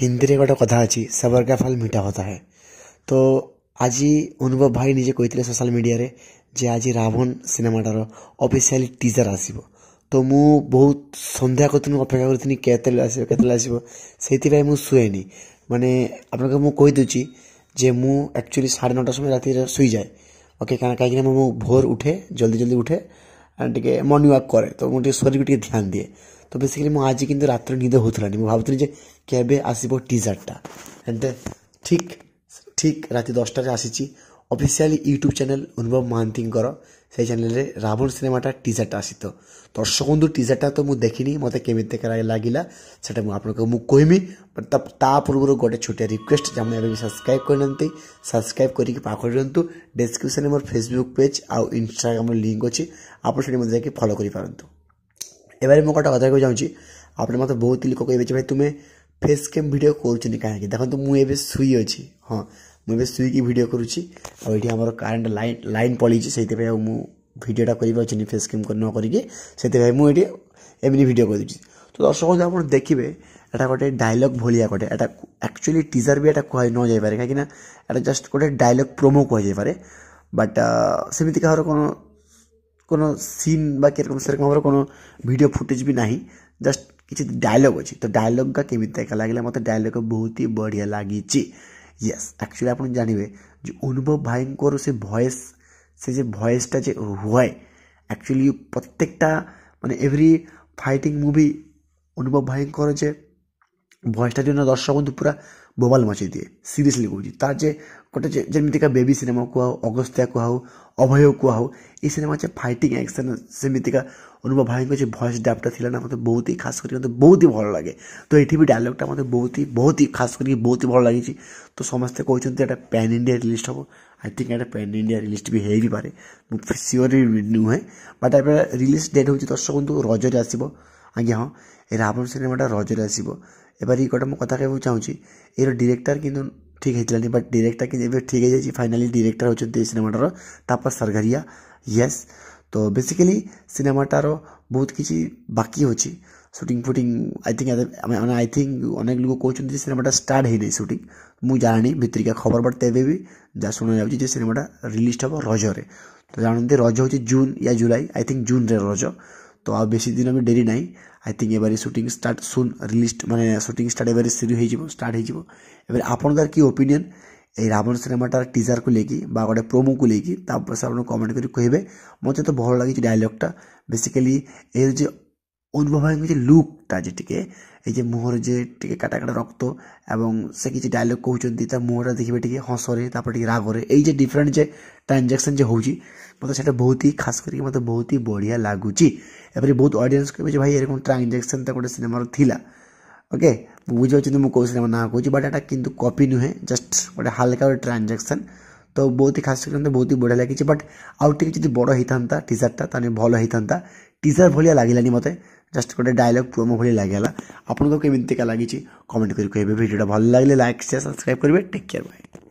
ହିନ୍ଦୀରେ ଗୋଟେ କଥା ଅଛି ସବର କା ଫଲ ମିଠା ହୋତା ହେ ତ ଆଜି ଅନୁଭବ ଭାଇ ନିଜେ କହିଥିଲେ ସୋସିଆଲ୍ ମିଡ଼ିଆରେ ଯେ ଆଜି ରାବଣ ସିନେମାଟାର ଅଫିସିଆଲି ଟିଜର୍ ଆସିବ ତ ମୁଁ ବହୁତ ସନ୍ଧ୍ୟା କରିଥିଲି ଅପେକ୍ଷା କରିଥିଲି କେତେବେଳେ ଆସିବ କେତେବେଳେ ଆସିବ ସେଇଥିପାଇଁ ମୁଁ ଶୁଏନି ମାନେ ଆପଣଙ୍କୁ ମୁଁ କହିଦେଉଛି ଯେ ମୁଁ ଆକ୍ଚୁଆଲି ସାଢ଼େ ନଅଟା ସମୟ ରାତିରେ ଶୋଇଯାଏ ଓକେ କାରଣ କାହିଁକିନା ମୁଁ ଭୋର ଉଠେ ଜଲ୍ଦି ଜଲ୍ଦି ଉଠେ ଟିକେ ମର୍ଣ୍ଣିଂ ୱାକ୍ କରେ ତ ମୁଁ ଟିକେ ଶରୀରକୁ ଟିକେ ଧ୍ୟାନ ଦିଏ तर बेसिकली मग आजी किंवा रात्र निद होतला आणि मग भावतली जे केबे आसब टिजर्टटा एंड ঠিক ঠিক রাতে দশটায় আসিছি অফিসিয়ালি ইউটিউব চ্যানেল অনুভব মহান্তিঙ্কর সেই চ্যানেলে রাবণ সিনেমাটা টিজারটা আসিত দর্শক বন্ধু টিজারটা তো ମୁଁ ଦେଖିନି ମୋତେ କେମିତି ଦେଖା ଲାଗିଲା ସେଟା ମୁଁ ଆପଣଙ୍କୁ ମୁଁ କହିମି ତା ପୂର୍ବରୁ ଗୋଟେ ଛୋଟିଆ ରିକ୍ୱେଷ୍ଟ ଯେ ଆପଣ ଏବେ ବି ସବସ୍କ୍ରାଇବ୍ କରିନାହାନ୍ତି ସବସ୍କ୍ରାଇବ୍ କରିକି ପାଖରେ ରୁହନ୍ତୁ ଡେସ୍କ୍ରିପ୍ସନ୍ରେ ମୋର ଫେସବୁକ୍ ପେଜ୍ ଆଉ ଇନଷ୍ଟାଗ୍ରାମ୍ର ଲିଙ୍କ୍ ଅଛି ଆପଣ ସେଠି ମଧ୍ୟ ଯାଇକି ଫଲୋ କରିପାରନ୍ତୁ ଏବେ ମୁଁ ଗୋଟେ କଥା କହିବାକୁ ଚାହୁଁଛି ଆପଣ ମୋତେ ବହୁତ ଲୋକ କହିବେ ଯେ ଭାଇ ତୁମେ ଫେସ୍ କ୍ୟାମ୍ ଭିଡ଼ିଓ କରୁଛନ୍ତି କାହିଁକି ଦେଖନ୍ତୁ ମୁଁ ଏବେ ଶୁଇ ଅଛି ହଁ ମୁଁ ଏବେ ଶୁଇକି ଭିଡ଼ିଓ କରୁଛି ଆଉ ଏଠି ଆମର କରେଣ୍ଟ ଲାଇନ୍ ଲାଇନ୍ ପଳେଇଛି ସେଇଥିପାଇଁ ଆଉ ମୁଁ ଭିଡ଼ିଓଟା କରିପାରୁଛି ଫେସ୍ କ୍ୟାମ୍ ନ କରିକି ସେଥିପାଇଁ ମୁଁ ଏଠି ଏମିତି ଭିଡ଼ିଓ କରିଦେଉଛି ତ ଦର୍ଶକ ଯଦି ଆପଣ ଦେଖିବେ ଏଇଟା ଗୋଟେ ଡାଇଲଗ୍ ଭଳିଆ ଗୋଟେ ଏଇଟା ଆକ୍ଚୁଆଲି ଟିଜର୍ ବି ଏଇଟା କୁହା ନ ଯାଇପାରେ କାହିଁକିନା ଏଇଟା ଜଷ୍ଟ ଗୋଟେ ଡାଇଲଗ୍ ପ୍ରୋମୋ କୁହାଯାଇପାରେ ବଟ୍ ସେମିତି କାହାର କ'ଣ কোনো ସିନ୍ ବା କିରକମ ସେରକମ ଭାବରେ কোনো ଭିଡ଼ିଓ ଫୁଟେଜ୍ ବି ନାହିଁ ଜଷ୍ଟ କିଛି ଡାଇଲଗ୍ ଅଛି ତ ଡାଇଲଗ୍ଟା କେମିତି ଏକା ଲାଗିଲା ମୋତେ ଡାଇଲଗ୍ ବହୁତ ହି ବଢ଼ିଆ ଲାଗିଛି ୟେସ୍ ଆକ୍ଚୁଆଲି ଆପଣ ଜାଣିବେ ଯେ ଅନୁଭବ ଭାଇଙ୍କର ସେ ଭଏସ୍ ସେ ଯେ ଭଏସ୍ଟା ଯେ ହୁଏ ଆକ୍ଚୁଆଲି ପ୍ରତ୍ୟେକଟା ମାନେ ଏଭ୍ରି ଫାଇଟିଂ ମୁଭି ଅନୁଭବ ଭାଇଙ୍କର ଯେ ভয়েসটার জন্য দর্শক বন্ধু পুরা ବୋବାଲ ମଚେଇ ଦିଏ ସିରିୟସଲି କହୁଛି ତାର ଯେ ଗୋଟେ ଯେମିତିକା ବେବି ସିନେମା କୁହା ହଉ ଅଗସ୍ତ୍ୟା କୁହା ହଉ ଅଭୟ କୁହା ହଉ ଏଇ ସିନେମା ଯେ ଫାଇଟିଂ ଆକ୍ସନ୍ ସେମିତିକା ଅନୁଭବ ଭାଇଙ୍କ ଯେ ଭଏସ୍ ଡ୍ୟାପ୍ଟା ଥିଲା ନା ମୋତେ ବହୁତ ହି ଖାସ୍ କରି ମୋତେ ବହୁତ ହି ଭଲ ଲାଗେ ତ ଏଠି ବି ଡାଇଲଗ୍ଟା ମୋତେ ବହୁତ ହି ବହୁତ ହି ଖାସ୍ କରିକି ବହୁତ ହି ଭଲ ଲାଗିଛି ତ ସମସ୍ତେ କହିଛନ୍ତି ଏଇଟା ପ୍ୟାନ୍ ଇଣ୍ଡିଆ ରିଲିଜ୍ ହେବ ଆଇ ଥିଙ୍କ୍ ଏଇଟା ପ୍ୟାନ୍ ଇଣ୍ଡିଆ ରିଲିଜ୍ ବି ହେଇ ବି ପାରେ ମୁଁ ସିଓର ନୁହେଁ ବଟ୍ ଏବେ ରିଲିଜ୍ ଡେଟ୍ ହେଉଛି ଦର୍ଶକନ୍ତୁ ରଜରେ ଆସିବ ଆଜ୍ଞା ହଁ ଏ ରାବଣ ସିନେମାଟା ରଜରେ ଆସିବ এবার এই গোটা মু কথা কেবু চাহুছি এর ডিরেক্টর কিন্তু ঠিক হয়েছিলানি বাট ডিরেক্টর কিন্তু এবার ঠিক হয়ে যাই ফাইনালি ডিরেক্টর হচ্ছেন এই সিনেমাটার তাপস সরঘরিয়া ইয়েস তো বেসিকালি সিনেমাটার বহুত কিছু বাকি অছি ସୁଟିଂ ଫୁଟିଂ ଆଇ ଥିଙ୍କ ମାନେ ଆଇ ଥିଙ୍କ ଅନେକ ଲୋକ କହୁଛନ୍ତି ଯେ ସିନେମାଟା ଷ୍ଟାର୍ଟ ହେଇନାହିଁ ସୁଟିଂ ମୁଁ ଜାଣିନି ଭିତରିକା ଖବର ବଟ୍ ତେବେ ବି ଯାହା ଶୁଣାଯାଉଛି ଯେ ସିନେମାଟା ରିଲିଜ୍ ହେବ ରଜରେ ତ ଜାଣନ୍ତି ରଜ ହେଉଛି ଜୁନ୍ ୟା ଜୁଲାଇ ଆଇ ଥିଙ୍କ ଜୁନ୍ରେ ରଜ তো ଆଉ ବେଶୀ ଦିନ ବି ଡେରି ନାହିଁ ଆଇ ଥିଙ୍କ ଏବାରେ ସୁଟିଂ ଷ୍ଟାର୍ଟ ସୁନ୍ ରିଲିଜ୍ ମାନେ ସୁଟିଂ ଷ୍ଟାର୍ଟ ଏବାରେ ସିରିଜ୍ ହେଇଯିବ ଷ୍ଟାର୍ଟ ହେଇଯିବ ଏବେ ଆପଣଙ୍କର କି ଓପିନିଅନ୍ এই রাবণ সিনেমাটার টিজারকু লেকি বা গোটে প্রোমোকু লেকি তারপরে সে আপনার কমেন্ট করে কহবে মতো তো ভাল লাগিছে ডায়লগটা বেসিকালি এর যে অনুভব যে লুকটা যে টিকে ଏ ଯେ ମୁହଁରୁ ଯେ ଟିକେ କାଟା କାଟା ରକ୍ତ ଏବଂ ସେ କିଛି ଡାଇଲଗ୍ କହୁଛନ୍ତି ତା ମୁହଁଟା ଦେଖିବେ ଟିକେ ହସରେ ତାପରେ ଟିକେ ରାଗରେ ଏଇ ଯେ ଡିଫରେଣ୍ଟ ଯେ ଟ୍ରାଞ୍ଜାକ୍ସନ୍ ଯେ ହେଉଛି ମୋତେ ସେଇଟା ବହୁତ ହି ଖାସ୍ କରିକି ମୋତେ ବହୁତ ହି ବଢ଼ିଆ ଲାଗୁଛି ଏପରି ବହୁତ ଅଡ଼ିଏନ୍ସ କହିବେ ଯେ ଭାଇ ଏରକମ ଟ୍ରାଞ୍ଜାକ୍ସନ୍ ତା ଗୋଟେ ସିନେମାର ଥିଲା ଓକେ ବୁଝିପାରୁଛନ୍ତି ମୁଁ କେଉଁ ସିନେମା ନାଁ କହୁଛି ବଟ୍ ଏଇଟା କିନ୍ତୁ କପି ନୁହେଁ ଜଷ୍ଟ ଗୋଟେ ହାଲକା ଗୋଟେ ଟ୍ରାଞ୍ଜାକ୍ସନ୍ ତ ବହୁତ ହି ଖାସ୍ କରିଥାନ୍ତା ବହୁତ ହି ବଢ଼ିଆ ଲାଗିଛି ବଟ୍ ଆଉ ଟିକେ ଯଦି ବଡ଼ ହେଇଥାନ୍ତା ଟି ତାହେଲେ ଭଲ ହେଇଥାନ୍ତା ଟି ଭଳିଆ ଲାଗିଲାନି ମୋତେ ଜଷ୍ଟ ଗୋଟେ ଡାଇଲଗ୍ ପ୍ରୋମୋ ଭଳିଆ ଲାଗିଲା ଆପଣଙ୍କୁ କେମିତିକା ଲାଗିଛି କମେଣ୍ଟ କରି କହିବେ ଭିଡ଼ିଓଟା ଭଲ ଲାଗିଲେ ଲାଇକ୍ ସେୟାର ସବସ୍କ୍ରାଇବ୍ କରିବେ ଟେକ୍ କେୟାର୍ ବାଏ